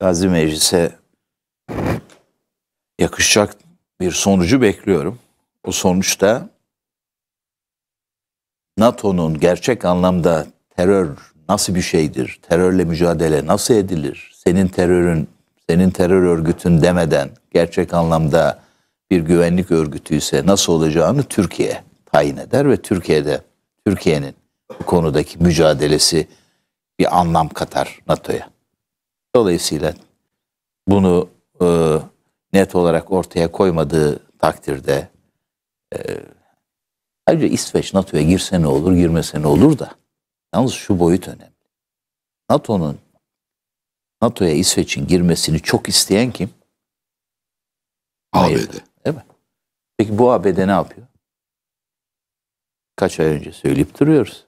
Gazi Meclis'e yakışacak bir sonucu bekliyorum. O sonuçta NATO'nun gerçek anlamda terör nasıl bir şeydir? Terörle mücadele nasıl edilir? Senin terörün, senin terör örgütün demeden gerçek anlamda bir güvenlik örgütü ise nasıl olacağını Türkiye tayin eder ve Türkiye'de Türkiye'nin bu konudaki mücadelesi bir anlam katar NATO'ya. Dolayısıyla bunu e, net olarak ortaya koymadığı takdirde e, ayrıca İsveç NATO'ya girse ne olur girmese ne olur da yalnız şu boyut önemli. NATO'nun NATO'ya İsveç'in girmesini çok isteyen kim? ABD. Hayır, değil mi? Peki bu ABD ne yapıyor? Kaç ay önce söyleyip duruyoruz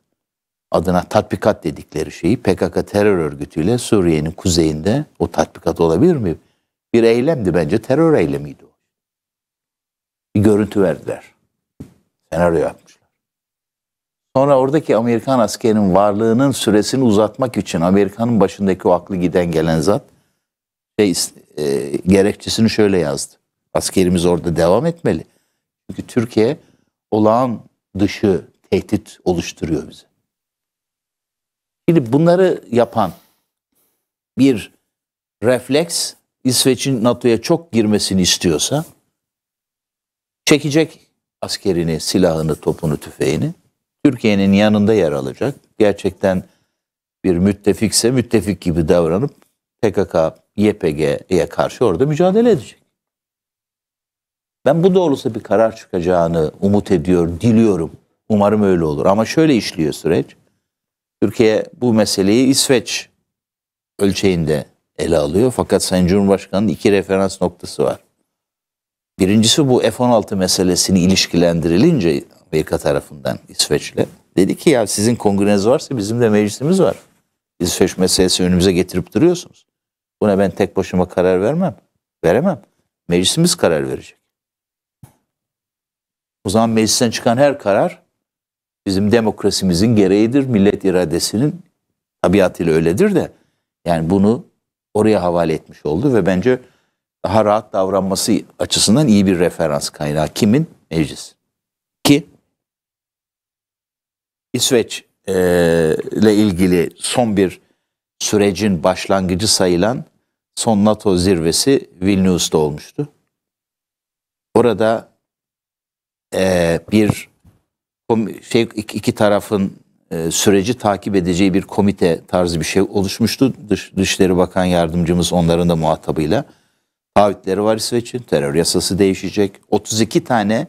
adına tatbikat dedikleri şeyi PKK terör örgütüyle Suriye'nin kuzeyinde o tatbikat olabilir mi? Bir eylemdi bence terör eylemiydi o. Bir görüntü verdiler. Senaryo yapmışlar. Sonra oradaki Amerikan askerinin varlığının süresini uzatmak için Amerika'nın başındaki o aklı giden gelen zat şey, e, gerekçesini şöyle yazdı. Askerimiz orada devam etmeli. Çünkü Türkiye olağan dışı tehdit oluşturuyor bize. Şimdi bunları yapan bir refleks İsveç'in NATO'ya çok girmesini istiyorsa çekecek askerini, silahını, topunu, tüfeğini. Türkiye'nin yanında yer alacak. Gerçekten bir müttefikse müttefik gibi davranıp PKK, YPG'ye karşı orada mücadele edecek. Ben bu doğrultuda bir karar çıkacağını umut ediyor, diliyorum. Umarım öyle olur. Ama şöyle işliyor süreç. Türkiye bu meseleyi İsveç ölçeğinde ele alıyor. Fakat Sayın Cumhurbaşkanı'nın iki referans noktası var. Birincisi bu F-16 meselesini ilişkilendirilince Amerika tarafından İsveç'le dedi ki ya sizin kongreniz varsa bizim de meclisimiz var. İsveç meselesi önümüze getirip duruyorsunuz. Buna ben tek başıma karar vermem. Veremem. Meclisimiz karar verecek. O zaman meclisten çıkan her karar bizim demokrasimizin gereğidir. Millet iradesinin tabiatıyla öyledir de yani bunu oraya havale etmiş oldu ve bence daha rahat davranması açısından iyi bir referans kaynağı. Kimin? Meclis. Ki İsveç e, ile ilgili son bir sürecin başlangıcı sayılan son NATO zirvesi Vilnius'ta olmuştu. Orada e, bir şey iki tarafın e, süreci takip edeceği bir komite tarzı bir şey oluşmuştu. Dış, Dışişleri Bakan Yardımcımız onların da muhatabıyla. Taahhütleri var İsveç'in, terör yasası değişecek. 32 tane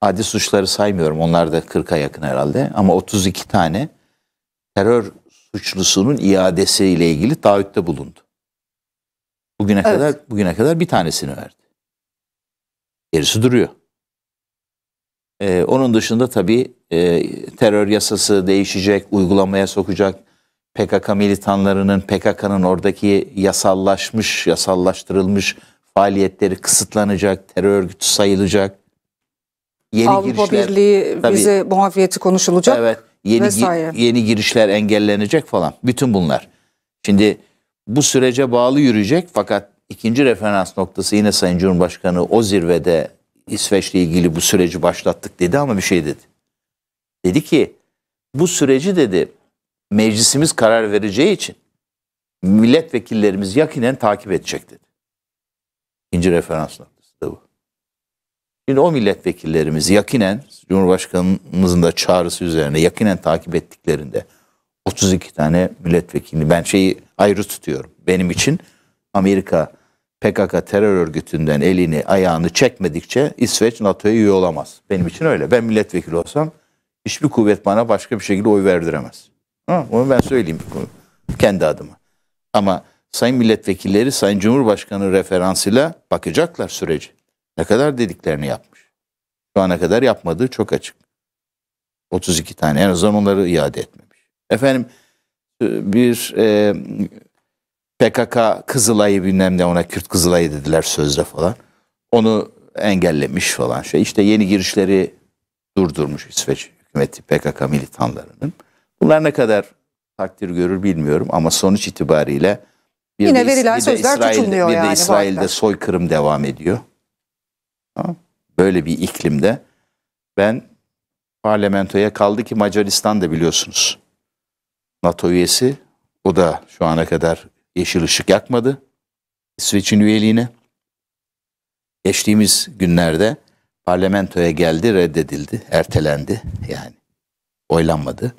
adi suçları saymıyorum. Onlar da 40'a yakın herhalde. Ama 32 tane terör suçlusunun iadesiyle ilgili taahhütte bulundu. Bugüne evet. kadar bugüne kadar bir tanesini verdi. Gerisi duruyor. E, onun dışında tabii e, terör yasası değişecek, uygulamaya sokacak. PKK militanlarının, PKK'nın oradaki yasallaşmış, yasallaştırılmış faaliyetleri kısıtlanacak, terör örgütü sayılacak. Yeni Avrupa girişler, Birliği tabii, vize muafiyeti konuşulacak. Evet. Yeni vesaire. yeni girişler engellenecek falan. Bütün bunlar. Şimdi bu sürece bağlı yürüyecek fakat ikinci referans noktası yine Sayın Cumhurbaşkanı o zirvede İsveç'le ilgili bu süreci başlattık dedi ama bir şey dedi. Dedi ki bu süreci dedi meclisimiz karar vereceği için milletvekillerimiz yakinen takip edecek dedi. İkinci referans noktası da bu. Şimdi o milletvekillerimiz yakinen Cumhurbaşkanımızın da çağrısı üzerine yakinen takip ettiklerinde 32 tane milletvekili ben şeyi ayrı tutuyorum benim için Amerika PKK terör örgütünden elini ayağını çekmedikçe İsveç NATO'ya üye olamaz. Benim için öyle. Ben milletvekili olsam hiçbir kuvvet bana başka bir şekilde oy verdiremez. Ha, onu ben söyleyeyim kendi adıma. Ama sayın milletvekilleri sayın cumhurbaşkanı referansıyla bakacaklar süreci. Ne kadar dediklerini yapmış. Şu ana kadar yapmadığı çok açık. 32 tane en azından onları iade etmemiş. Efendim bir e, PKK Kızılay'ı bilmem ne ona Kürt Kızılay'ı dediler sözde falan. Onu engellemiş falan şey. İşte yeni girişleri durdurmuş İsveç hükümeti PKK militanlarının. Bunlar ne kadar takdir görür bilmiyorum ama sonuç itibariyle bir Yine de, verilen bir sözler de İsrail'de, tutulmuyor bir de İsrail'de soykırım devam ediyor. Böyle bir iklimde ben parlamentoya kaldı ki Macaristan da biliyorsunuz NATO üyesi. O da şu ana kadar yeşil ışık yakmadı İsveç'in üyeliğine. Geçtiğimiz günlerde parlamentoya geldi reddedildi, ertelendi yani oylanmadı.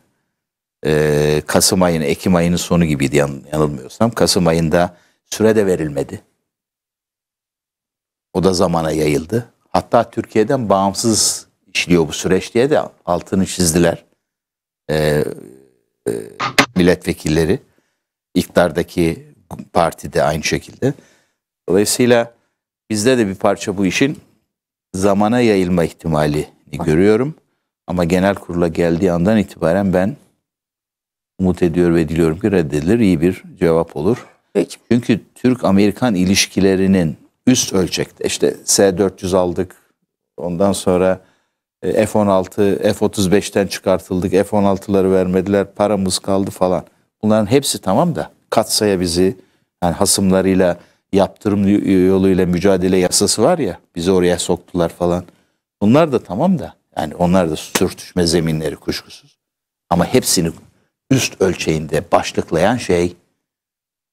Ee, Kasım ayının, Ekim ayının sonu gibiydi yan, yanılmıyorsam. Kasım ayında süre de verilmedi. O da zamana yayıldı. Hatta Türkiye'den bağımsız işliyor bu süreç diye de altını çizdiler. Ee, e, milletvekilleri iktidardaki partide aynı şekilde. Dolayısıyla bizde de bir parça bu işin zamana yayılma ihtimalini görüyorum. Ama genel kurula geldiği andan itibaren ben umut ediyor ve diliyorum ki reddedilir, iyi bir cevap olur. Peki. Çünkü Türk-Amerikan ilişkilerinin üst ölçekte işte S-400 aldık, ondan sonra F-16, e, F-35'ten çıkartıldık, F-16'ları vermediler, paramız kaldı falan. Bunların hepsi tamam da katsaya bizi yani hasımlarıyla yaptırım yoluyla mücadele yasası var ya bizi oraya soktular falan. Bunlar da tamam da yani onlar da sürtüşme zeminleri kuşkusuz. Ama hepsini üst ölçeğinde başlıklayan şey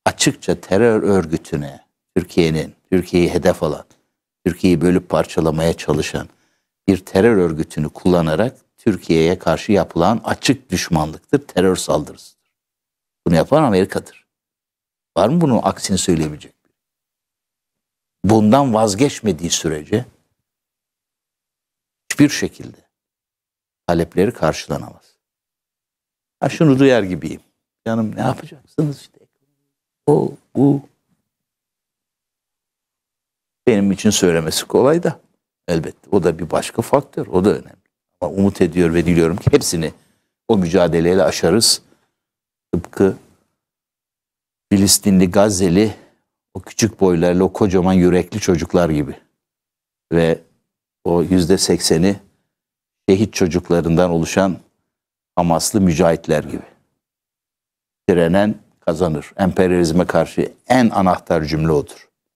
açıkça terör örgütüne Türkiye'nin, Türkiye'yi hedef alan, Türkiye'yi bölüp parçalamaya çalışan bir terör örgütünü kullanarak Türkiye'ye karşı yapılan açık düşmanlıktır, terör saldırısı. Bunu yapan Amerika'dır. Var mı bunun aksini söyleyebilecek? Bundan vazgeçmediği sürece hiçbir şekilde talepleri karşılanamaz. Ha şunu duyar gibiyim. Canım ne yapacaksınız işte. O, bu. Benim için söylemesi kolay da elbette. O da bir başka faktör. O da önemli. Ama umut ediyor ve diliyorum ki hepsini o mücadeleyle aşarız. Tıpkı Filistinli Gazze'li o küçük boylarla o kocaman yürekli çocuklar gibi. Ve o yüzde sekseni şehit çocuklarından oluşan Hamaslı mücahitler gibi. Direnen kazanır. Emperyalizme karşı en anahtar cümle odur.